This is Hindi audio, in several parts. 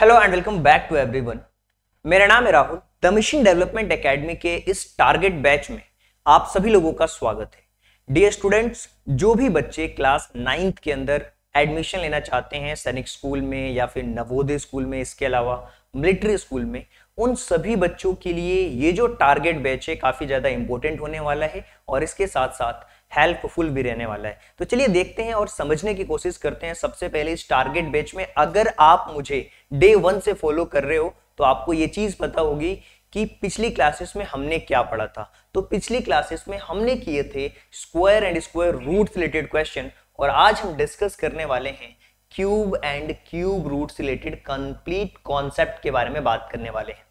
Hello and welcome back to everyone मेरा नाम है Rahul the machine development academy के इस टारगेट बैच में आप सभी लोगों का स्वागत है डी स्टूडेंट्स जो भी बच्चे क्लास नाइन्थ के अंदर एडमिशन लेना चाहते हैं सैनिक स्कूल में या फिर नवोदय स्कूल में इसके अलावा मिलिट्री स्कूल में उन सभी बच्चों के लिए ये जो टारगेट बैच है काफ़ी ज़्यादा इंपॉर्टेंट होने वाला है और इसके साथ साथ हेल्पफुल भी रहने वाला है तो चलिए देखते हैं और समझने की कोशिश करते हैं सबसे पहले इस टारगेट बेच में अगर आप मुझे डे वन से फॉलो कर रहे हो तो आपको ये चीज पता होगी कि पिछली क्लासेस में हमने क्या पढ़ा था तो पिछली क्लासेस में हमने किए थे square and square root related question और आज हम डिस्कस करने वाले हैं cube and cube root related complete concept के बारे में बात करने वाले हैं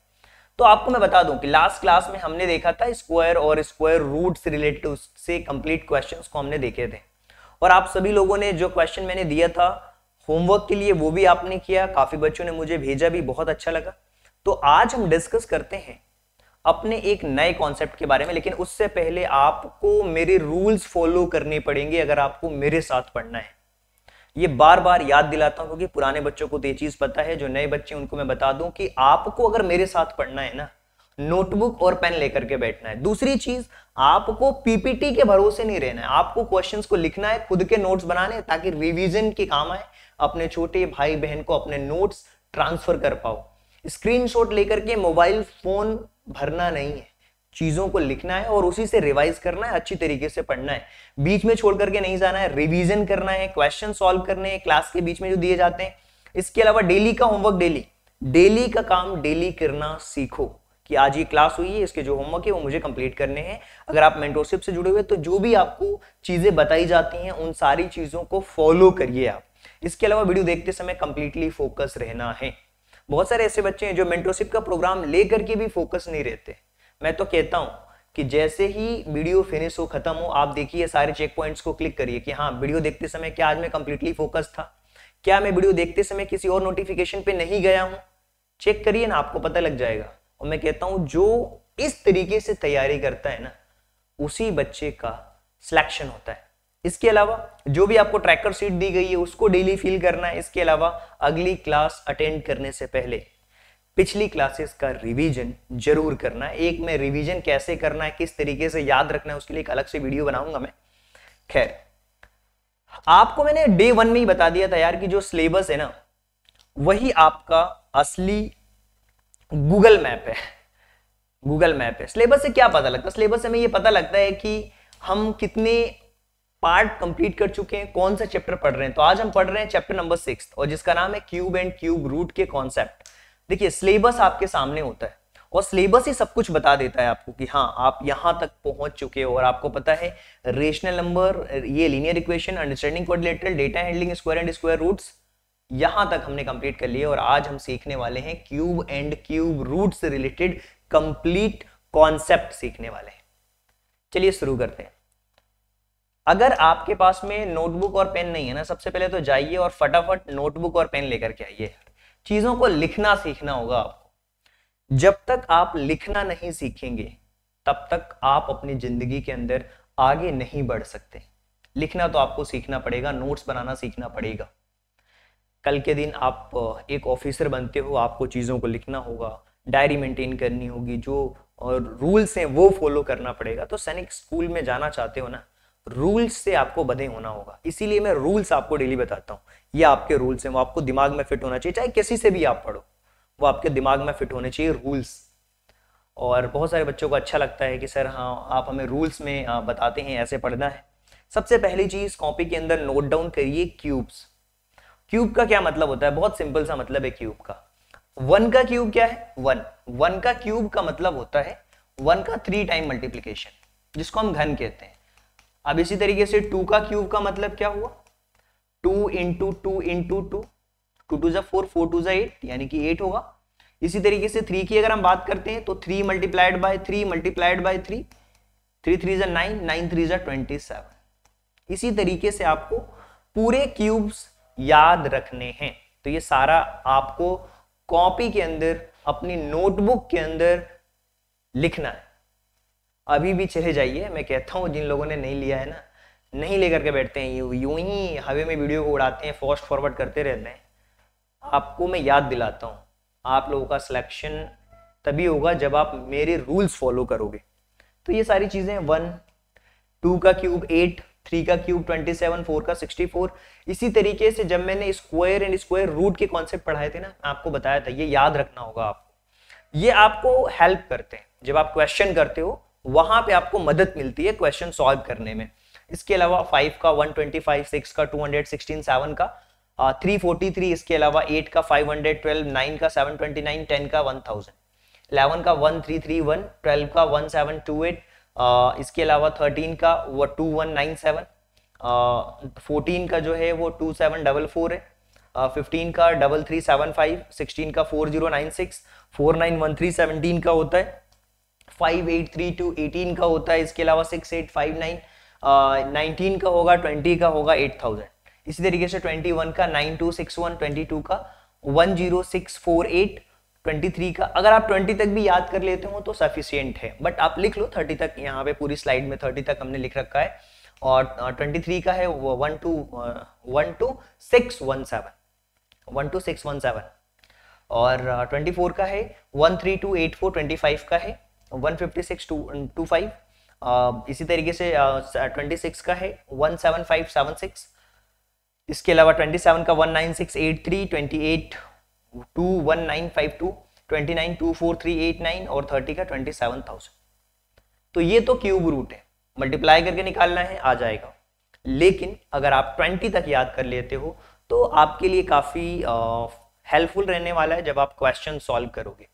तो आपको मैं बता दूं कि लास्ट क्लास में हमने देखा था स्क्वायर और स्क्वायर रूट से रिलेटेड उससे कंप्लीट क्वेश्चंस को हमने देखे थे और आप सभी लोगों ने जो क्वेश्चन मैंने दिया था होमवर्क के लिए वो भी आपने किया काफी बच्चों ने मुझे भेजा भी बहुत अच्छा लगा तो आज हम डिस्कस करते हैं अपने एक नए कॉन्सेप्ट के बारे में लेकिन उससे पहले आपको मेरे रूल्स फॉलो करने पड़ेंगे अगर आपको मेरे साथ पढ़ना है ये बार बार याद दिलाता हूँ क्योंकि पुराने बच्चों को तो ये चीज़ पता है जो नए बच्चे उनको मैं बता दूं कि आपको अगर मेरे साथ पढ़ना है ना नोटबुक और पेन लेकर के बैठना है दूसरी चीज आपको पीपीटी के भरोसे नहीं रहना है आपको क्वेश्चंस को लिखना है खुद के नोट्स बनाने ताकि रिविजन के काम आए अपने छोटे भाई बहन को अपने नोट्स ट्रांसफर कर पाओ स्क्रीनशॉट लेकर के मोबाइल फोन भरना नहीं है चीजों को लिखना है और उसी से रिवाइज करना है अच्छी तरीके से पढ़ना है बीच में छोड़ करके नहीं जाना है रिविजन करना है क्वेश्चन सॉल्व करने है क्लास के बीच में जो दिए जाते हैं इसके अलावा डेली का होमवर्क डेली डेली का काम डेली करना सीखो कि आज ये क्लास हुई है इसके जो होमवर्क है वो मुझे कंप्लीट करने हैं अगर आप मेंटोरशिप से जुड़े हुए तो जो भी आपको चीजें बताई जाती हैं उन सारी चीजों को फॉलो करिए आप इसके अलावा वीडियो देखते समय कंप्लीटली फोकस रहना है बहुत सारे ऐसे बच्चे हैं जो मेंटोरशिप का प्रोग्राम लेकर के भी फोकस नहीं रहते मैं तो कहता हूं कि जैसे ही वीडियो फिनिश हो खत्म हो आप देखिए सारे चेक पॉइंट्स को क्लिक करिए कि हाँ वीडियो देखते समय क्या आज मैं कंप्लीटली फोकस था क्या मैं वीडियो देखते समय किसी और नोटिफिकेशन पे नहीं गया हूं चेक करिए ना आपको पता लग जाएगा और मैं कहता हूं जो इस तरीके से तैयारी करता है ना उसी बच्चे का सिलेक्शन होता है इसके अलावा जो भी आपको ट्रैकर सीट दी गई है उसको डेली फील करना है इसके अलावा अगली क्लास अटेंड करने से पहले पिछली क्लासेस का रिवीजन जरूर करना है एक में रिवीजन कैसे करना है किस तरीके से याद रखना है उसके लिए एक अलग से वीडियो बनाऊंगा मैं खैर आपको मैंने डे वन में ही बता दिया था यार कि जो सिलेबस है ना वही आपका असली गूगल मैप है गूगल मैप है सिलेबस से क्या पता लगता है सिलेबस से हमें यह पता लगता है कि हम कितने पार्ट कंप्लीट कर चुके हैं कौन सा चैप्टर पढ़ रहे हैं तो आज हम पढ़ रहे हैं चैप्टर नंबर सिक्स और जिसका नाम है क्यूब एंड क्यूब रूट के कॉन्सेप्ट देखिए सिलेबस आपके सामने होता है और सिलेबस ही सब कुछ बता देता है आपको कि हाँ आप यहां तक पहुंच चुके हो और आपको पता है रेशनल नंबर ये linear equation understanding quadrilateral data handling square and square roots यहां तक हमने कंप्लीट कर लिए और आज हम सीखने वाले हैं क्यूब एंड क्यूब रूट से रिलेटेड कंप्लीट कॉन्सेप्ट सीखने वाले हैं चलिए शुरू करते हैं अगर आपके पास में नोटबुक और पेन नहीं है ना सबसे पहले तो जाइए और फटाफट नोटबुक और पेन लेकर के आइए चीजों को लिखना सीखना होगा आपको जब तक आप लिखना नहीं सीखेंगे तब तक आप अपनी जिंदगी के अंदर आगे नहीं बढ़ सकते लिखना तो आपको सीखना पड़ेगा नोट्स बनाना सीखना पड़ेगा कल के दिन आप एक ऑफिसर बनते हो आपको चीज़ों को लिखना होगा डायरी मेंटेन करनी होगी जो और रूल्स हैं वो फॉलो करना पड़ेगा तो सैनिक स्कूल में जाना चाहते हो ना रूल्स से आपको बधे होना होगा इसीलिए मैं रूल्स आपको डेली बताता हूँ ये आपके रूल्स हैं वो आपको दिमाग में फिट होना चाहिए चाहे किसी से भी आप पढ़ो वो आपके दिमाग में फिट होने चाहिए रूल्स और बहुत सारे बच्चों को अच्छा लगता है कि सर हाँ आप हमें रूल्स में हाँ, बताते हैं ऐसे पढ़ना है सबसे पहली चीज़ कॉपी के अंदर नोट डाउन करिए क्यूब्स क्यूब का क्या मतलब होता है बहुत सिंपल सा मतलब है क्यूब का वन का क्यूब क्या है वन वन का क्यूब का मतलब होता है वन का थ्री टाइम मल्टीप्लीकेशन जिसको हम घन कहते हैं अब इसी तरीके से टू का क्यूब का मतलब क्या हुआ two into two into two two two जो फोर फोर टू जो एट यानी कि एट होगा इसी तरीके से थ्री की अगर हम बात करते हैं तो three multiplied by three multiplied by three three three जो नाइन नाइन थ्री जो ट्वेंटी सेवन इसी तरीके से आपको पूरे क्यूब्स याद रखने हैं तो ये सारा आपको कॉपी के अंदर अपनी नोटबुक के अंदर लिखना है अभी भी चले जाइए मैं कहता हूं जिन लोगों ने नहीं लिया है ना नहीं लेकर के बैठते हैं यूं ही हवे में वीडियो को उड़ाते हैं फास्ट फॉरवर्ड करते रहते हैं आपको मैं याद दिलाता हूँ आप लोगों का सिलेक्शन तभी होगा जब आप मेरे रूल्स फॉलो करोगे तो ये सारी चीज़ें वन टू का क्यूब एट थ्री का क्यूब ट्वेंटी सेवन फोर का सिक्सटी फोर इसी तरीके से जब मैंने स्क्वायर एंड स्क्वायर रूट के कॉन्सेप्ट पढ़ाए थे ना आपको बताया था ये याद रखना होगा आपको ये आपको हेल्प करते हैं जब आप क्वेश्चन करते हो वहां पे आपको मदद मिलती है क्वेश्चन सॉल्व करने में इसके अलावा फाइव का वन ट्वेंटी फाइव सिक्स का टू हंड्रेड सिक्सटीन सेवन का थ्री फोर्टी थ्री इसके अलावा एट का फाइव हंड्रेड ट्वेल्व नाइन का सेवन ट्वेंटी नाइन टेन का वन थाउजेंड इलेवन का one three three one twelve का वन सेवन टू एट इसके अलावा थर्टीन का वो two one nine seven fourteen का जो है वो टू सेवन डबल फोर है फिफ्टीन uh, का double three seven five sixteen का four zero nine six four nine one three seventeen का होता है five eight three two eighteen का होता है इसके अलावा six eight five nine nineteen का होगा ट्वेंटी का होगा एट थाउजेंड इसी तरीके से ट्वेंटी वन का nine two six one twenty two का one zero six four eight twenty three का अगर आप ट्वेंटी तक भी याद कर लेते हो तो सफिशियंट है बट आप लिख लो थर्टी तक यहाँ पे पूरी स्लाइड में थर्टी तक हमने लिख रखा है और ट्वेंटी थ्री का है one two one two six one seven one two six one seven और ट्वेंटी फोर का है one three two eight four twenty five का है one fifty six two two five इसी तरीके से ट्वेंटी सिक्स का है one seven five seven six इसके अलावा ट्वेंटी सेवन का one nine six eight three twenty eight two one nine five two twenty nine two four three eight nine और थर्टी का ट्वेंटी सेवन थाउजेंड तो ये तो क्यूब रूट है मल्टीप्लाई करके निकालना है आ जाएगा लेकिन अगर आप ट्वेंटी तक याद कर लेते हो तो आपके लिए काफ़ी हेल्पफुल रहने वाला है जब आप क्वेश्चन सॉल्व करोगे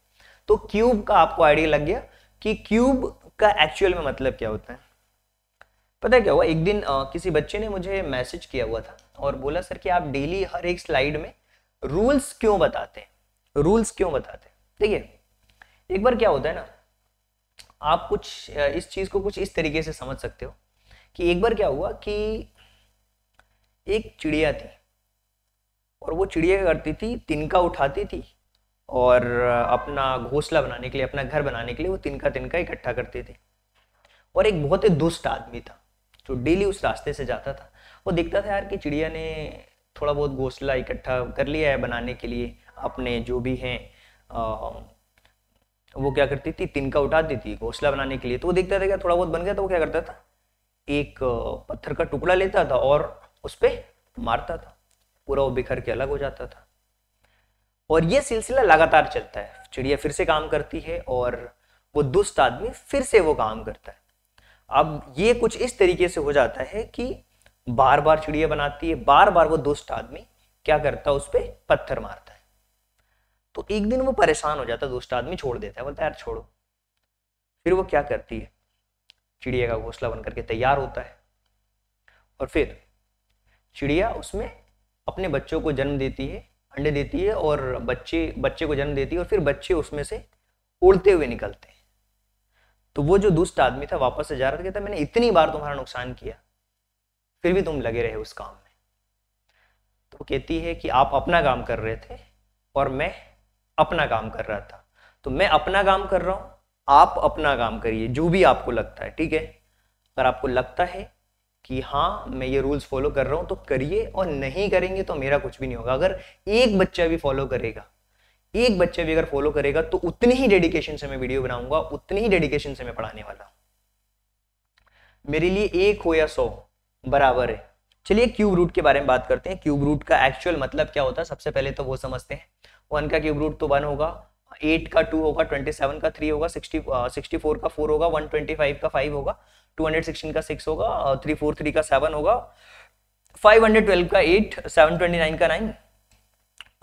तो क्यूब का आपको आइडिया लग गया कि क्यूब का एक्चुअल में मतलब क्या होता है पता है क्या हुआ एक दिन आ, किसी बच्चे ने मुझे मैसेज किया हुआ था और बोला सर कि आप डेली हर एक स्लाइड में रूल्स क्यों बताते हैं रूल्स क्यों बताते हैं देखिए एक बार क्या होता है ना आप कुछ इस चीज को कुछ इस तरीके से समझ सकते हो कि एक बार क्या हुआ कि एक चिड़िया थी और वो चिड़िया करती थी तिनका उठाती थी और अपना घोंसला बनाने के लिए अपना घर बनाने के लिए वो तिनका तिनका इकट्ठा करते थे और एक बहुत ही दुष्ट आदमी था जो डेली उस रास्ते से जाता था वो देखता था यार कि चिड़िया ने थोड़ा बहुत घोंसला इकट्ठा कर लिया है बनाने के लिए अपने जो भी हैं वो क्या करती थी तिनका उठा देती थी घोंसला बनाने के लिए तो वो देखता था क्या थोड़ा बहुत बन गया तो वो क्या करता था एक पत्थर का टुकड़ा लेता था और उस पर मारता था पूरा वो बिखर के अलग हो जाता था और ये सिलसिला लगातार चलता है चिड़िया फिर से काम करती है और वो दुष्ट आदमी फिर से वो काम करता है अब ये कुछ इस तरीके से हो जाता है कि बार बार चिड़िया बनाती है बार बार वो दुष्ट आदमी क्या करता है उस पर पत्थर मारता है तो एक दिन वो परेशान हो जाता है दुष्ट आदमी छोड़ देता है बोलता है यार छोड़ो फिर वो क्या करती है चिड़िया का घोंसला बनकर के तैयार होता है और फिर चिड़िया उसमें अपने बच्चों को जन्म देती है अंडे देती है और बच्चे बच्चे को जन्म देती है और फिर बच्चे उसमें से उड़ते हुए निकलते हैं तो वो जो दुष्ट आदमी था वापस से जा रहा था कहता मैंने इतनी बार तुम्हारा नुकसान किया फिर भी तुम लगे रहे उस काम में तो कहती है कि आप अपना काम कर रहे थे और मैं अपना काम कर रहा था तो मैं अपना काम कर रहा हूं आप अपना काम करिए जो भी आपको लगता है ठीक है अगर आपको लगता है कि हाँ मैं ये रूल्स फॉलो कर रहा हूँ तो करिए और नहीं करेंगे तो मेरा कुछ भी नहीं होगा अगर एक बच्चा भी फॉलो करेगा एक बच्चा भी अगर फॉलो करेगा तो उतनी ही डेडिकेशन से मैं वीडियो बनाऊंगा उतनी ही डेडिकेशन से मैं पढ़ाने वाला मेरे लिए एक हो या सौ बराबर है चलिए क्यूब रूट के बारे में बात करते हैं क्यूब रूट का एक्चुअल मतलब क्या होता है सबसे पहले तो वो समझते हैं वन का क्यूब रूट तो वन होगा एट का टू होगा ट्वेंटी सेवन का थ्री होगा सिक्सटी सिक्सटी फोर का फोर होगा वन ट्वेंटी फाइव का फाइव होगा टू हंड्रेड सिक्सटीन का सिक्स होगा थ्री फोर थ्री का सेवन होगा फाइव हंड्रेड ट्वेल्व का एट सेवन ट्वेंटी नाइन का नाइन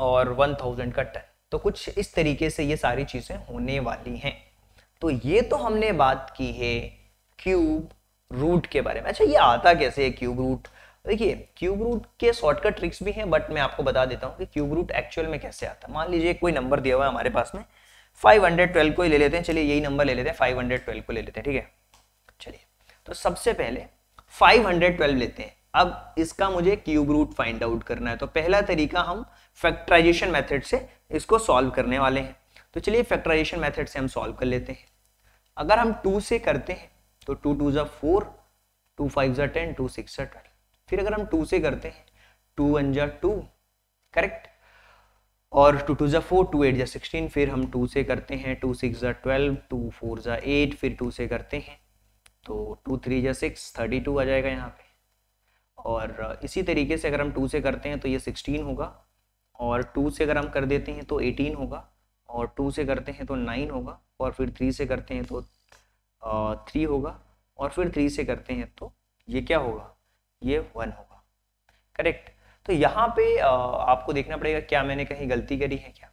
और वन थाउजेंड का टेन तो कुछ इस तरीके से ये सारी चीज़ें होने वाली हैं तो ये तो हमने बात की है क्यूब रूट के बारे में अच्छा ये आता कैसे है क्यूब रूट देखिए क्यूब रूट के शॉर्टकट ट्रिक्स भी हैं बट मैं आपको बता देता हूँ कि क्यूब रूट एक्चुअल में कैसे आता है मान लीजिए कोई नंबर दिया हुआ है हमारे पास में 512 को ही ले लेते हैं चलिए यही नंबर ले लेते हैं 512 को ले लेते हैं ठीक है चलिए तो सबसे पहले 512 लेते हैं अब इसका मुझे क्यूब रूट फाइंड आउट करना है तो पहला तरीका हम फैक्ट्राइजेशन मेथड से इसको सॉल्व करने वाले हैं तो चलिए फैक्ट्राइजेशन मेथड से हम सॉल्व कर लेते हैं अगर हम टू से करते हैं तो टू टू ज़ा फोर टू फाइव ज़ा टेन टू सिक्स ज़ा ट्वेल्व फिर अगर हम टू से करते हैं टू वन जो टू करेक्ट और टू टू जो फोर टू एट जो सिक्सटीन फिर हम टू से करते हैं टू सिक्स जो ट्वेल्व टू फोर ज़ा एट फिर टू से करते हैं तो टू थ्री या सिक्स थर्टी टू आ जाएगा यहाँ पे और इसी तरीके से अगर हम टू से करते हैं तो ये सिक्सटीन होगा और टू से अगर हम कर देते हैं तो एटीन होगा और टू से करते हैं तो नाइन होगा और फिर थ्री से करते हैं तो थ्री होगा और फिर थ्री से करते हैं तो ये क्या होगा ये वन होगा करेक्ट तो यहाँ पे आपको देखना पड़ेगा क्या मैंने कहीं गलती करी है क्या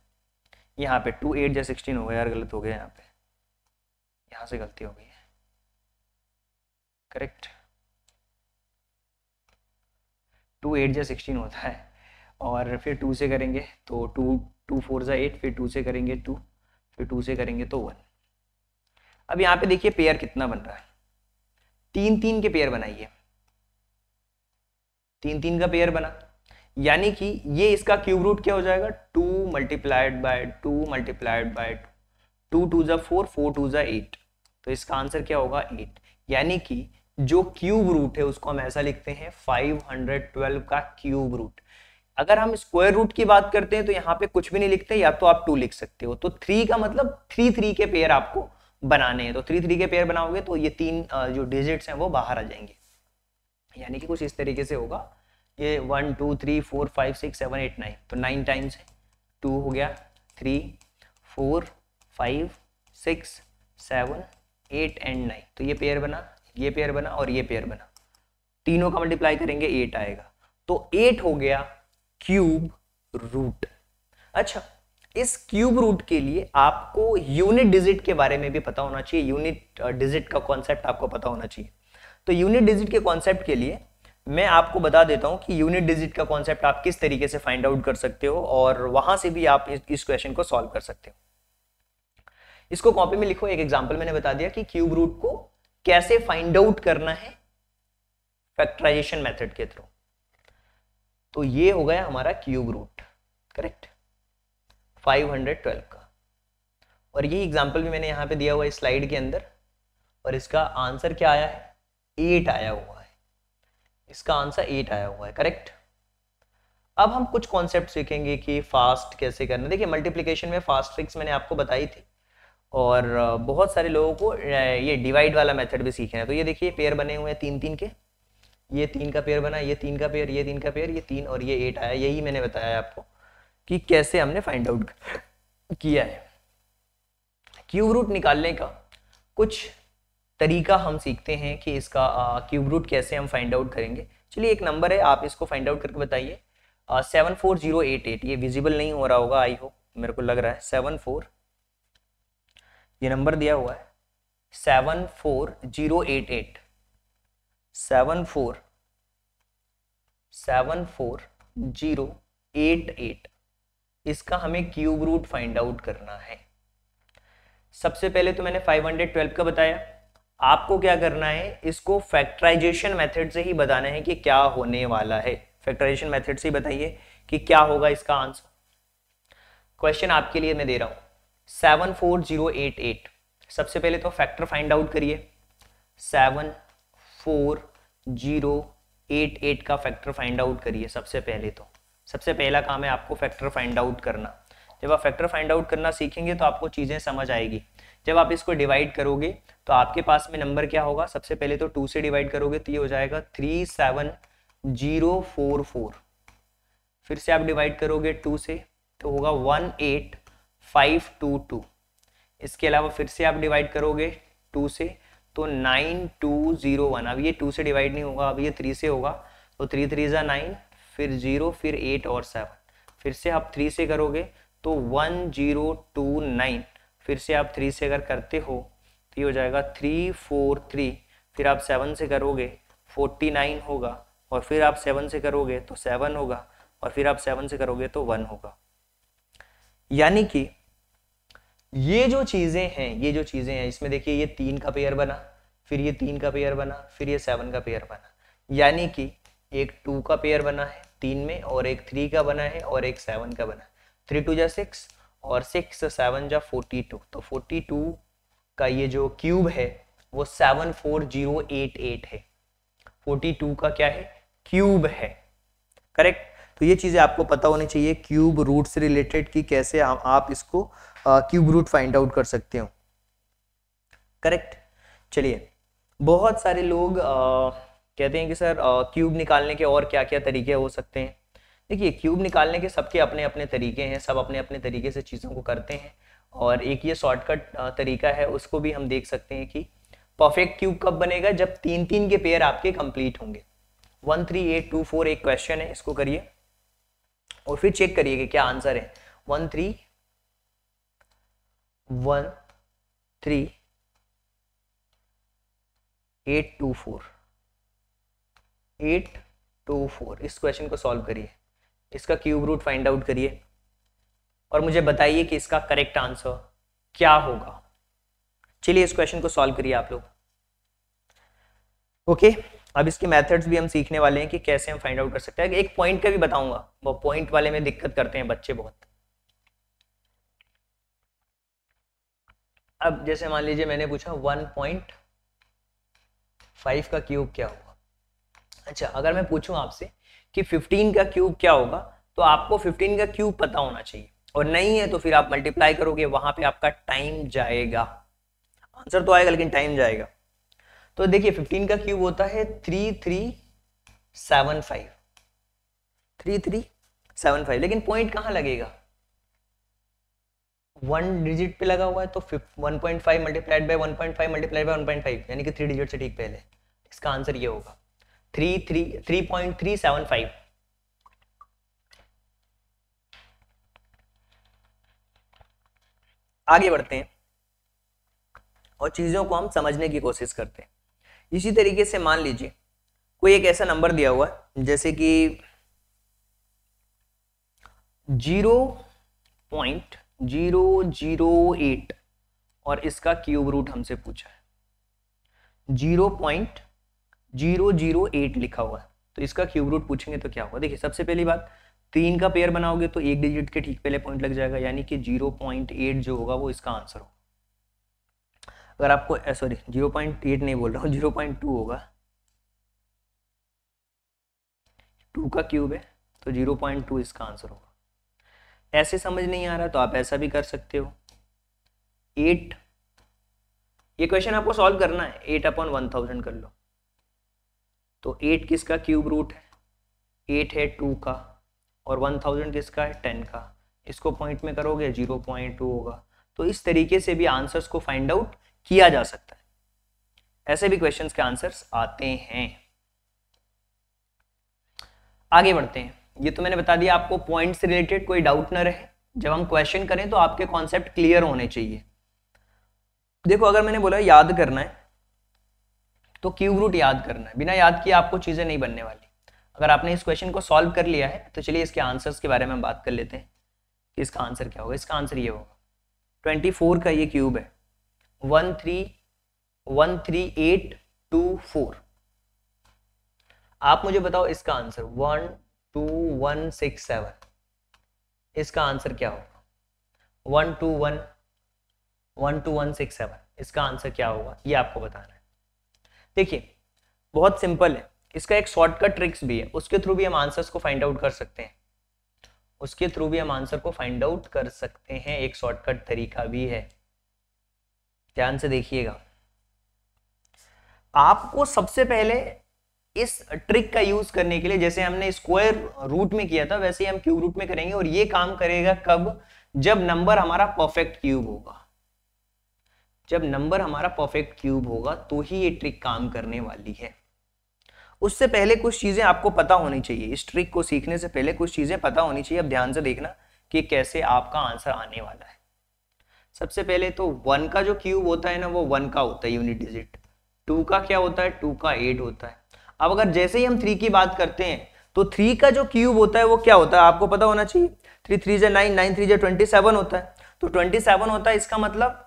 यहाँ पे टू एट या सिक्सटीन हो गया यार गलत हो गया यहाँ पे यहाँ से गलती हो गई करेक्ट टू एट या सिक्सटीन होता है और फिर टू से करेंगे तो टू टू फोर ज़ा एट फिर टू से करेंगे टू फिर टू से करेंगे तो वन अब यहाँ पे देखिए पेयर कितना बन रहा है तीन तीन के पेयर बनाइए तीन तीन का पेयर बना यानी कि ये इसका क्यूब रूट क्या हो जाएगा two multiplied by two multiplied by two two two ज़ा फोर फोर टू ज़ा एट तो इसका आंसर क्या होगा एट यानी कि जो क्यूब रूट है उसको हम ऐसा लिखते हैं 512 का क्यूब रूट अगर हम स्क्वायर रूट की बात करते हैं तो यहाँ पे कुछ भी नहीं लिखते या तो आप टू लिख सकते हो तो थ्री का मतलब थ्री थ्री के पेयर आपको बनाने हैं तो थ्री थ्री के पेयर बनाओगे तो ये तीन जो डिजिट्स हैं वो बाहर आ जाएंगे यानी कि कुछ इस तरीके से होगा ये one two three four five six seven eight nine तो नाइन टाइम्स है टू हो गया three four five six seven eight and nine तो ये पेयर बना ये पेयर बना और ये पेयर बना तीनों का मल्टीप्लाई करेंगे एट आएगा तो एट हो गया क्यूब रूट अच्छा इस क्यूब रूट के लिए आपको यूनिट डिजिट के बारे में भी पता होना चाहिए यूनिट डिजिट का कॉन्सेप्ट आपको पता होना चाहिए तो यूनिट डिजिट के कॉन्सेप्ट के लिए मैं आपको बता देता हूं कि यूनिट डिजिट का कॉन्सेप्ट आप किस तरीके से फाइंड आउट कर सकते हो और वहां से भी आप इस क्वेश्चन को सॉल्व कर सकते हो इसको कॉपी में लिखो एक एग्जाम्पल मैंने बता दिया कि क्यूब रूट को कैसे फाइंड आउट करना है फैक्टराइजेशन मेथड के थ्रू तो ये हो गया हमारा क्यूब रूट करेक्ट 512 का और ये एग्जांपल भी मैंने यहाँ पे दिया हुआ है स्लाइड के अंदर और इसका आंसर क्या आया है एट आया हुआ है इसका आंसर एट आया हुआ है करेक्ट अब हम कुछ कॉन्सेप्ट सीखेंगे कि फास्ट कैसे करना देखिए मल्टीप्लीकेशन में फास्ट ट्रिक्स मैंने आपको बताई थी और बहुत सारे लोगों को ये डिवाइड वाला मेथड भी सीखना है तो ये देखिए पेयर बने हुए हैं तीन तीन के ये तीन का पेयर बना ये तीन का पेयर ये तीन का पेयर ये तीन और ये एट आया यही मैंने बताया आपको कि कैसे हमने फाइंड आउट किया है क्यूब रूट निकालने का कुछ तरीका हम सीखते हैं कि इसका क्यूब रूट कैसे हम फाइंड आउट करेंगे चलिए एक नंबर है आप इसको फाइंड आउट करके बताइए seven four zero eight eight ये विजिबल नहीं हो रहा होगा आई होप मेरे को लग रहा है सेवन फोर ये नंबर दिया हुआ है seven four zero eight eight seven four seven four zero eight eight इसका हमें क्यूब रूट फाइंड आउट करना है सबसे पहले तो मैंने फाइव हंड्रेड ट्वेल्व का बताया आपको क्या करना है इसको फैक्टराइजेशन मेथड से ही बताना है कि क्या होने वाला है फैक्टराइजेशन मेथड से ही बताइए कि क्या होगा इसका आंसर क्वेश्चन आपके लिए मैं दे रहा हूं seven four zero eight eight सबसे पहले तो फैक्टर फाइंड आउट करिए seven four zero eight eight का फैक्टर फाइंड आउट करिए सबसे पहले तो सबसे पहला काम है आपको फैक्टर फाइंड आउट करना जब आप फैक्टर फाइंड आउट करना सीखेंगे तो आपको चीज़ें समझ आएगी जब आप इसको डिवाइड करोगे तो आपके पास में नंबर क्या होगा सबसे पहले तो टू से डिवाइड करोगे तो ये हो जाएगा three seven zero four four फिर से आप डिवाइड करोगे टू से तो होगा one eight five two two इसके अलावा फिर से आप डिवाइड करोगे टू से तो नाइन टू जीरो वन अब ये टू से डिवाइड नहीं होगा अब ये थ्री से होगा तो थ्री थ्री ज़ा नाइन फिर जीरो फिर एट और सेवन फिर से आप थ्री से करोगे तो वन जीरो टू नाइन फिर से आप थ्री से अगर करते हो तो ये हो जाएगा थ्री फोर थ्री फिर आप सेवन से करोगे फोर्टी नाइन होगा और फिर आप सेवन से करोगे तो सेवन होगा और फिर आप सेवन से करोगे तो वन होगा यानी कि ये जो चीजें हैं ये जो चीजें हैं इसमें देखिए ये तीन का पेयर बना फिर ये तीन का पेयर बना फिर ये सेवन का पेयर बना यानी कि एक टू का पेयर बना है तीन में और एक थ्री का बना है और एक सेवन का बना है थ्री टू जा सिक्स और सिक्स सेवन जा फोर्टी टू तो फोर्टी टू का ये जो क्यूब है वो seven four zero eight eight है फोर्टी टू का क्या है क्यूब है करेक्ट तो ये चीज़ें आपको पता होनी चाहिए क्यूब रूट से रिलेटेड कि कैसे आ, आप इसको क्यूब रूट फाइंड आउट कर सकते हो करेक्ट चलिए बहुत सारे लोग आ, कहते हैं कि सर क्यूब निकालने के और क्या क्या तरीके हो सकते हैं देखिए क्यूब निकालने के सबके अपने अपने तरीके हैं सब अपने अपने तरीके से चीज़ों को करते हैं और एक ये शॉर्टकट तरीका है उसको भी हम देख सकते हैं कि परफेक्ट क्यूब कब बनेगा जब तीन तीन के पेयर आपके कंप्लीट होंगे one three eight two four एक क्वेश्चन है इसको करिए और फिर चेक करिए कि क्या आंसर है one three one three eight two four eight two four इस क्वेश्चन को सॉल्व करिए इसका क्यूब रूट फाइंड आउट करिए और मुझे बताइए कि इसका करेक्ट आंसर क्या होगा चलिए इस क्वेश्चन को सॉल्व करिए आप लोग ओके okay? अब इसके मेथड्स भी हम सीखने वाले हैं कि कैसे हम फाइंड आउट कर सकते हैं एक पॉइंट का भी बताऊंगा वो पॉइंट वाले में दिक्कत करते हैं बच्चे बहुत अब जैसे मान लीजिए मैंने पूछा वन पॉइंट फाइव का क्यूब क्या होगा अच्छा अगर मैं पूछूं आपसे कि फिफ्टीन का क्यूब क्या होगा तो आपको फिफ्टीन का क्यूब पता होना चाहिए और नहीं है तो फिर आप मल्टीप्लाई करोगे वहां पर आपका टाइम जाएगा आंसर तो आएगा लेकिन टाइम जाएगा तो देखिए 15 का क्यूब होता है three three seven five three three seven five लेकिन पॉइंट कहां लगेगा वन डिजिट पे लगा हुआ है तो one point five multiplied by one point five multiplied by one point five यानी कि थ्री डिजिट से ठीक पहले इसका आंसर ये होगा three three three point three seven five आगे बढ़ते हैं और चीज़ों को हम समझने की कोशिश करते हैं इसी तरीके से मान लीजिए कोई एक ऐसा नंबर दिया हुआ है जैसे कि zero point zero zero eight और इसका क्यूब रूट हमसे पूछा है zero point zero zero eight लिखा हुआ है तो इसका क्यूब रूट पूछेंगे तो क्या होगा देखिए सबसे पहली बात तीन का पेयर बनाओगे तो एक डिजिट के ठीक पहले पॉइंट लग जाएगा यानी कि जीरो पॉइंट एट जो होगा वो इसका आंसर होगा अगर आपको सॉरी जीरो पॉइंट एट नहीं बोल रहा हूँ जीरो पॉइंट टू होगा टू का क्यूब है तो जीरो पॉइंट टू इसका आंसर होगा ऐसे समझ नहीं आ रहा तो आप ऐसा भी कर सकते हो एट ये क्वेश्चन आपको सॉल्व करना है एट अपॉन वन थाउजेंड कर लो तो एट किसका क्यूब रूट है एट है टू का और वन थाउजेंड किसका है टेन का इसको पॉइंट में करोगे जीरो पॉइंट टू होगा तो इस तरीके से भी आंसर्स को फाइंड आउट किया जा सकता है ऐसे भी क्वेश्चंस के आंसर्स आते हैं आगे बढ़ते हैं ये तो मैंने बता दिया आपको पॉइंट से रिलेटेड कोई डाउट ना रहे जब हम क्वेश्चन करें तो आपके कॉन्सेप्ट क्लियर होने चाहिए देखो अगर मैंने बोला याद करना है तो क्यूब रूट याद करना है बिना याद किए आपको चीजें नहीं बनने वाली अगर आपने इस क्वेश्चन को सॉल्व कर लिया है तो चलिए इसके आंसर्स के बारे में हम बात कर लेते हैं कि इसका आंसर क्या होगा इसका आंसर ये होगा ट्वेंटी फोर का ये क्यूब है one three one three eight two four आप मुझे बताओ इसका answer one two one six seven इसका आंसर क्या होगा one two one one two one six seven इसका आंसर क्या होगा ये आपको बताना है देखिए बहुत सिंपल है इसका एक शॉर्टकट ट्रिक्स भी है उसके थ्रू भी हम आंसर्स को फाइंड आउट कर सकते हैं उसके थ्रू भी हम आंसर को फाइंड आउट कर सकते हैं एक शॉर्टकट तरीका भी है ध्यान से देखिएगा आपको सबसे पहले इस ट्रिक का यूज करने के लिए जैसे हमने स्क्वायर रूट में किया था वैसे ही हम क्यूब रूट में करेंगे और ये काम करेगा कब जब नंबर हमारा परफेक्ट क्यूब होगा जब नंबर हमारा परफेक्ट क्यूब होगा तो ही ये ट्रिक काम करने वाली है उससे पहले कुछ चीजें आपको पता होनी चाहिए इस ट्रिक को सीखने से पहले कुछ चीजें पता होनी चाहिए अब ध्यान से देखना कि कैसे आपका आंसर आने वाला है सबसे पहले तो वन का जो क्यूब होता है ना वो वन का होता है यूनिट डिजिट टू का क्या होता है टू का एट होता है अब अगर जैसे ही हम थ्री की बात करते हैं तो थ्री का जो क्यूब होता है वो क्या होता है आपको पता होना चाहिए थ्री थ्री जे नाइन नाइन थ्री जे ट्वेंटी सेवन होता है तो ट्वेंटी सेवन होता है इसका मतलब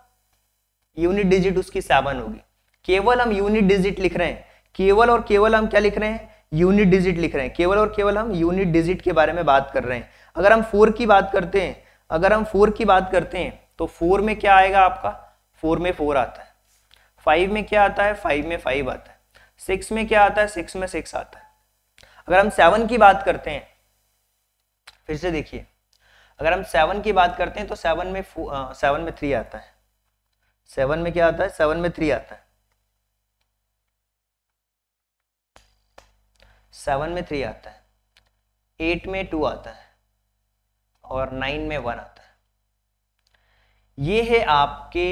यूनिट डिजिट उसकी सेवन होगी केवल हम यूनिट डिजिट लिख रहे हैं केवल और केवल हम क्या लिख रहे हैं यूनिट डिजिट लिख रहे हैं केवल और केवल हम यूनिट डिजिट के बारे में बात कर रहे हैं अगर हम फोर की बात करते हैं अगर हम फोर की बात करते हैं तो फोर में क्या आएगा आपका फोर में फोर आता है फाइव में क्या आता है फाइव में फाइव आता है सिक्स में क्या आता है सिक्स में सिक्स आता है अगर हम सेवन की बात करते हैं फिर से देखिए अगर हम सेवन की बात करते हैं तो सेवन में सेवन में थ्री आता है सेवन में क्या आता है सेवन में थ्री आता है सेवन में थ्री आता है एट में टू आता है और नाइन में वन आता है ये है आपके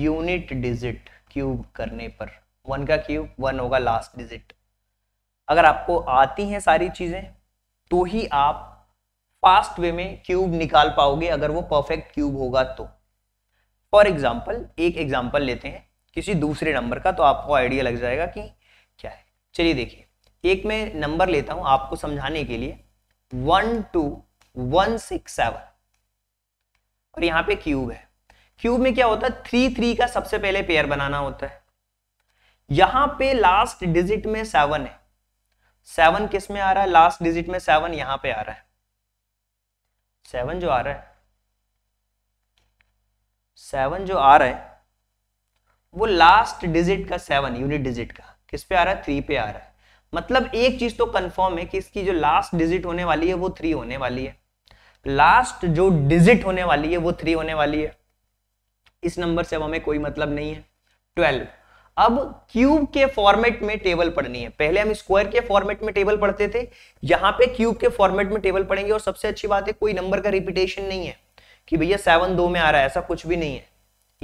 यूनिट डिजिट क्यूब करने पर वन का क्यूब वन होगा लास्ट डिजिट अगर आपको आती हैं सारी चीज़ें तो ही आप फास्ट वे में क्यूब निकाल पाओगे अगर वो परफेक्ट क्यूब होगा तो फॉर एग्जाम्पल एक एग्जाम्पल लेते हैं किसी दूसरे नंबर का तो आपको आइडिया लग जाएगा कि क्या है चलिए देखिए एक मैं नंबर लेता हूं आपको समझाने के लिए one two one six seven और यहाँ पे क्यूब है क्यूब में क्या होता है थ्री थ्री का सबसे पहले पेयर बनाना होता है यहां पे लास्ट डिजिट में सेवन है सेवन किस में आ रहा है लास्ट डिजिट में सेवन यहां पे आ रहा है सेवन जो आ रहा है सेवन जो आ रहा है वो लास्ट डिजिट का सेवन यूनिट डिजिट का किस पे आ रहा है थ्री पे आ रहा है मतलब एक चीज तो कंफर्म है कि इसकी जो लास्ट डिजिट होने वाली है वो थ्री होने वाली है लास्ट जो डिजिट होने वाली है वो थ्री होने वाली है इस नंबर से अब हमें कोई मतलब नहीं है ट्वेल्व अब क्यूब के फॉर्मेट में टेबल पढ़नी है पहले हम स्क्वायर के फॉर्मेट में टेबल पढ़ते थे यहां पे क्यूब के फॉर्मेट में टेबल पढ़ेंगे और सबसे अच्छी बात है कोई नंबर का रिपीटेशन नहीं है कि भैया सेवन दो में आ रहा है ऐसा कुछ भी नहीं है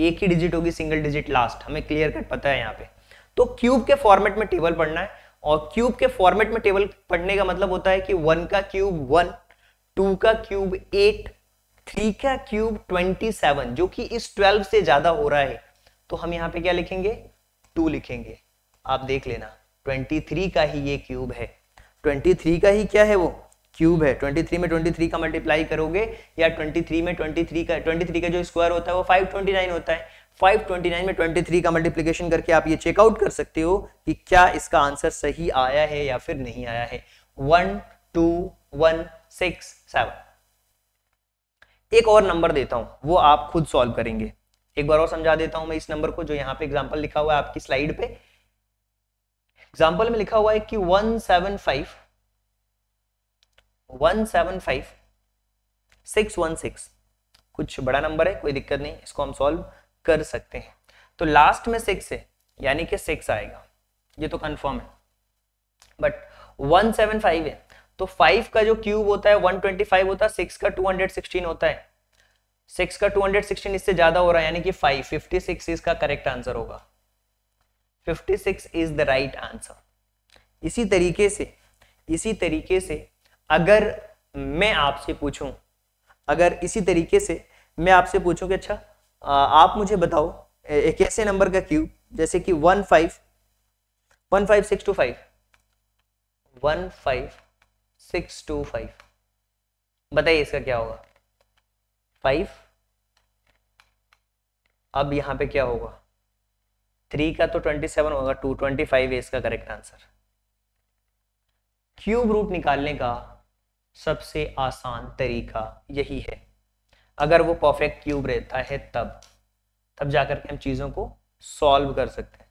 एक ही डिजिट होगी सिंगल डिजिट लास्ट हमें क्लियर कट पता है यहाँ पे तो क्यूब के फॉर्मेट में टेबल पढ़ना है और क्यूब के फॉर्मेट में टेबल पढ़ने का मतलब होता है कि वन का क्यूब वन टू का क्यूब एट थ्री का क्यूब ट्वेंटी सेवन जो कि इस ट्वेल्व से ज्यादा हो रहा है तो हम यहाँ पे क्या लिखेंगे टू लिखेंगे आप देख लेना ट्वेंटी थ्री का ही ये क्यूब है ट्वेंटी थ्री का ही क्या है वो क्यूब है ट्वेंटी थ्री में ट्वेंटी थ्री का मल्टीप्लाई करोगे या ट्वेंटी थ्री में ट्वेंटी थ्री का ट्वेंटी थ्री का जो स्क्वायर होता है वो फाइव ट्वेंटी नाइन होता है फाइव ट्वेंटी नाइन में ट्वेंटी थ्री का मल्टीप्लीकेशन करके आप ये चेकआउट कर सकते हो कि क्या इसका आंसर सही आया है या फिर नहीं आया है one two one six seven एक और नंबर देता हूं वो आप खुद सॉल्व करेंगे एक बार और समझा देता हूं मैं इस नंबर को जो यहाँ पे एग्जाम्पल लिखा हुआ है आपकी स्लाइड पे एग्जाम्पल में लिखा हुआ है कि one seven five one seven five six one six कुछ बड़ा नंबर है कोई दिक्कत नहीं इसको हम सॉल्व कर सकते हैं तो लास्ट में सिक्स है यानी कि सिक्स आएगा ये तो कंफर्म है बट वन सेवन फाइव है तो फाइव का जो क्यूब होता है वन ट्वेंटी फाइव होता है सिक्स का टू हंड्रेड सिक्सटीन होता है सिक्स का टू हंड्रेड सिक्सटीन इससे ज्यादा हो रहा है यानी कि फाइव फिफ्टी सिक्स इसका करेक्ट आंसर होगा fifty six is the right answer इसी तरीके से इसी तरीके से अगर मैं आपसे पूछूं अगर इसी तरीके से मैं आपसे पूछूं कि अच्छा आप मुझे बताओ एक ऐसे नंबर का क्यूब जैसे कि one five one five six two five one five six two five बताइए इसका क्या होगा फाइव अब यहाँ पे क्या होगा थ्री का तो ट्वेंटी सेवन होगा टू ट्वेंटी फाइव है इसका करेक्ट आंसर क्यूब रूट निकालने का सबसे आसान तरीका यही है अगर वो परफेक्ट क्यूब रहता है तब तब जाकर के हम चीज़ों को सॉल्व कर सकते हैं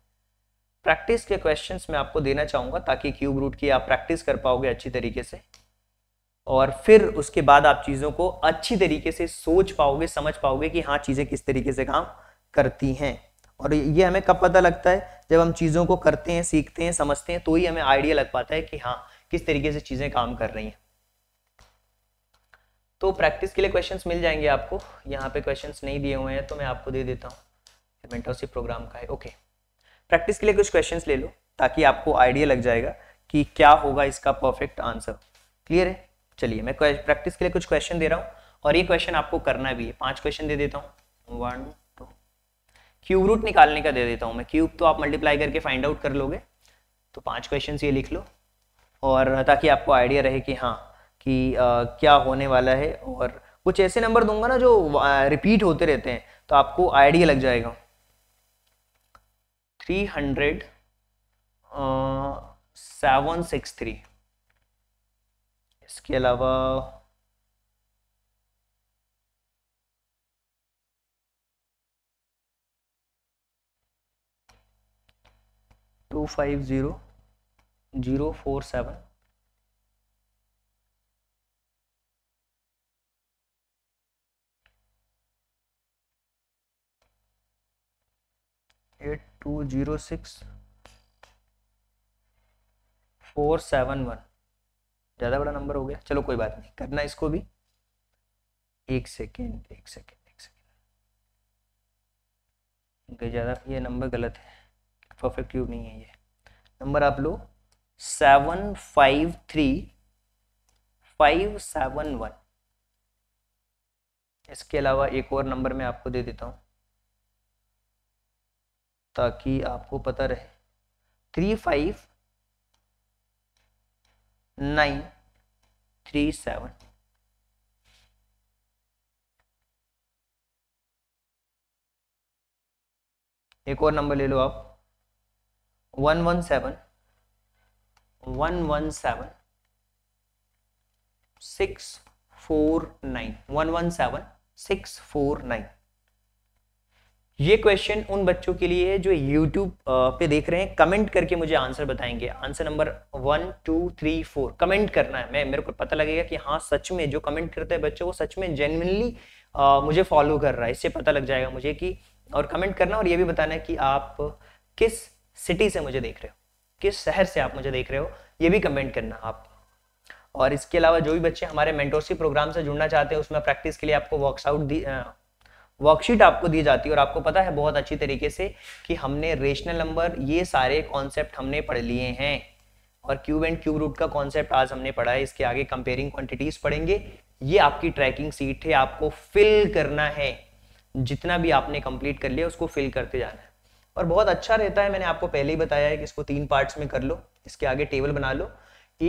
प्रैक्टिस के क्वेश्चंस मैं आपको देना चाहूँगा ताकि क्यूब रूट की आप प्रैक्टिस कर पाओगे अच्छी तरीके से और फिर उसके बाद आप चीज़ों को अच्छी तरीके से सोच पाओगे समझ पाओगे कि हाँ चीज़ें किस तरीके से काम करती हैं और ये हमें कब पता लगता है जब हम चीज़ों को करते हैं सीखते हैं समझते हैं तो ही हमें आइडिया लग पाता है कि हाँ किस तरीके से चीज़ें काम कर रही हैं तो प्रैक्टिस के लिए क्वेश्चंस मिल जाएंगे आपको यहाँ पे क्वेश्चंस नहीं दिए हुए हैं तो मैं आपको दे देता हूँ प्रोग्राम का है ओके okay. प्रैक्टिस के लिए कुछ क्वेश्चंस ले लो ताकि आपको आइडिया लग जाएगा कि क्या होगा इसका परफेक्ट आंसर क्लियर है चलिए मैं प्रैक्टिस के लिए कुछ क्वेश्चन दे रहा हूँ और ये क्वेश्चन आपको करना भी है पांच क्वेश्चन दे देता हूँ वन टू क्यूब रूट निकालने का दे देता हूँ मैं क्यूब तो आप मल्टीप्लाई करके फाइंड आउट कर लोगे तो पाँच क्वेश्चन ये लिख लो और ताकि आपको आइडिया रहे कि हाँ कि आ, क्या होने वाला है और कुछ ऐसे नंबर दूंगा ना जो आ, रिपीट होते रहते हैं तो आपको आइडिया लग जाएगा three hundred seven six three इसके अलावा two five zero zero four seven two zero six four seven one ज़्यादा बड़ा नंबर हो गया चलो कोई बात नहीं करना इसको भी एक सेकेंड एक सेकेंड एक सेकेंड ज़्यादा ये नंबर गलत है परफेक्ट क्यूब नहीं है ये नंबर आप लो seven five three five seven one इसके अलावा एक और नंबर मैं आपको दे देता हूँ ताकि आपको पता रहे three five nine three seven एक और नंबर ले लो आप one one seven one one seven six four nine one one seven six four nine ये क्वेश्चन उन बच्चों के लिए है जो यूट्यूब पे देख रहे हैं कमेंट करके मुझे आंसर बताएंगे answer number one two three four comment करना है मैं मेरे को पता लगेगा कि हाँ सच में जो कमेंट करते हैं बच्चों वो सच में जेनविनली मुझे फॉलो कर रहा है इससे पता लग जाएगा मुझे कि और कमेंट करना और ये भी बताना है कि आप किस सिटी से मुझे देख रहे हो किस शहर से आप मुझे देख रहे हो ये भी कमेंट करना आप और इसके अलावा जो भी बच्चे हमारे मेंटोरशिप प्रोग्राम से जुड़ना चाहते हैं उसमें प्रैक्टिस के लिए आपको वर्कआउट वर्कशीट आपको दी जाती है और आपको पता है बहुत अच्छी तरीके से कि हमने रेशनल नंबर ये सारे कॉन्सेप्ट हमने पढ़ लिए हैं और क्यूब एंड क्यूब रूट का कॉन्सेप्ट आज हमने पढ़ा है इसके आगे कंपेयरिंग क्वांटिटीज पढ़ेंगे ये आपकी ट्रैकिंग सीट है आपको फिल करना है जितना भी आपने कंप्लीट कर लिया उसको फिल करते जाना है और बहुत अच्छा रहता है मैंने आपको पहले ही बताया है कि इसको तीन पार्ट्स में कर लो इसके आगे टेबल बना लो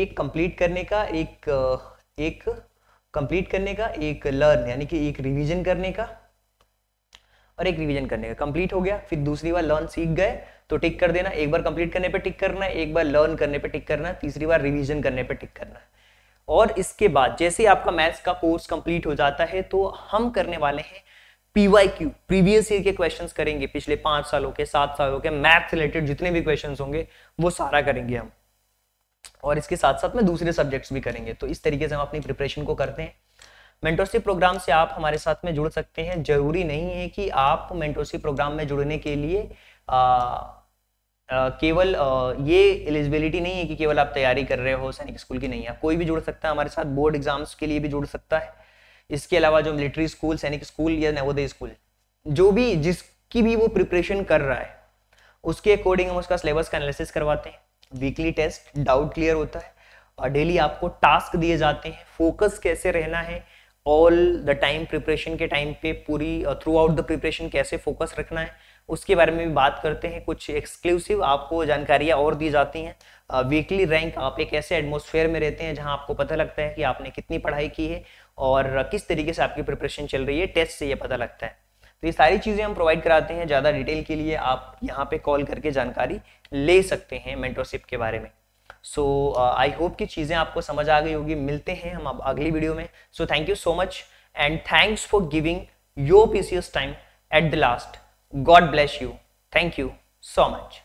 एक कंप्लीट करने का एक एक कंप्लीट करने का एक लर्न यानी कि एक रिवीजन करने का और एक रिवीजन करने का कंप्लीट हो गया फिर दूसरी बार लर्न सीख गए तो टिक कर देना एक बार कंप्लीट करने पे टिक करना एक बार लर्न करने पे टिक करना तीसरी बार रिवीजन करने पे टिक करना और इसके बाद जैसे आपका मैथ्स का कोर्स कंप्लीट हो जाता है तो हम करने वाले हैं पीवाईक्यू प्रीवियस ईयर के क्वेश्चंस करेंगे पिछले पांच सालों के सात सालों के मैथ्स रिलेटेड जितने भी क्वेश्चंस होंगे वो सारा करेंगे हम और इसके साथ साथ में दूसरे सब्जेक्ट्स भी करेंगे तो इस तरीके से हम अपनी प्रिपरेशन को करते हैं मेंटोरशिप प्रोग्राम से आप हमारे साथ में जुड़ सकते हैं जरूरी नहीं है कि आप मेंटोरशिप प्रोग्राम में जुड़ने के लिए आ, आ, केवल आ, ये एलिजिबिलिटी नहीं है कि केवल आप तैयारी कर रहे हो सैनिक स्कूल की नहीं है कोई भी जुड़ सकता है हमारे साथ बोर्ड एग्जाम्स के लिए भी जुड़ सकता है इसके अलावा जो मिलिट्री स्कूल सैनिक स्कूल या नवोदय स्कूल जो भी जिसकी भी वो प्रिपरेशन कर रहा है उसके अकॉर्डिंग हम उसका सिलेबस का एनालिसिस करवाते हैं वीकली टेस्ट डाउट क्लियर होता है और डेली आपको टास्क दिए जाते हैं फोकस कैसे रहना है ऑल द टाइम प्रिपरेशन के टाइम पे पूरी थ्रू आउट द प्रिपरेशन कैसे फोकस रखना है उसके बारे में भी बात करते हैं कुछ एक्सक्लूसिव आपको जानकारियाँ और दी जाती हैं वीकली uh, रैंक आप एक ऐसे एटमोसफेयर में रहते हैं जहाँ आपको पता लगता है कि आपने कितनी पढ़ाई की है और uh, किस तरीके से आपकी प्रिपरेशन चल रही है टेस्ट से ये पता लगता है तो ये सारी चीज़ें हम प्रोवाइड कराते हैं ज़्यादा डिटेल के लिए आप यहाँ पे कॉल करके जानकारी ले सकते हैं मेंटरशिप के बारे में सो आई होप कि चीज़ें आपको समझ आ गई होगी मिलते हैं हम अब अगली वीडियो में so thank you so much and thanks for giving your PCS time at the last God bless you thank you so much